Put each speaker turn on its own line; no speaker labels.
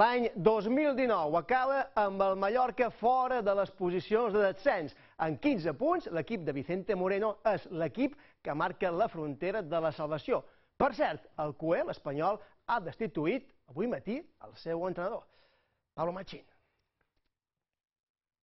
L'any 2019 acaba amb el Mallorca fora de les posicions de descens. En 15 punts, l'equip de Vicente Moreno és l'equip que marca la frontera de la salvació. Per cert, el CUE, l'espanyol, ha destituït avui matí el seu entrenador, Pablo Machín.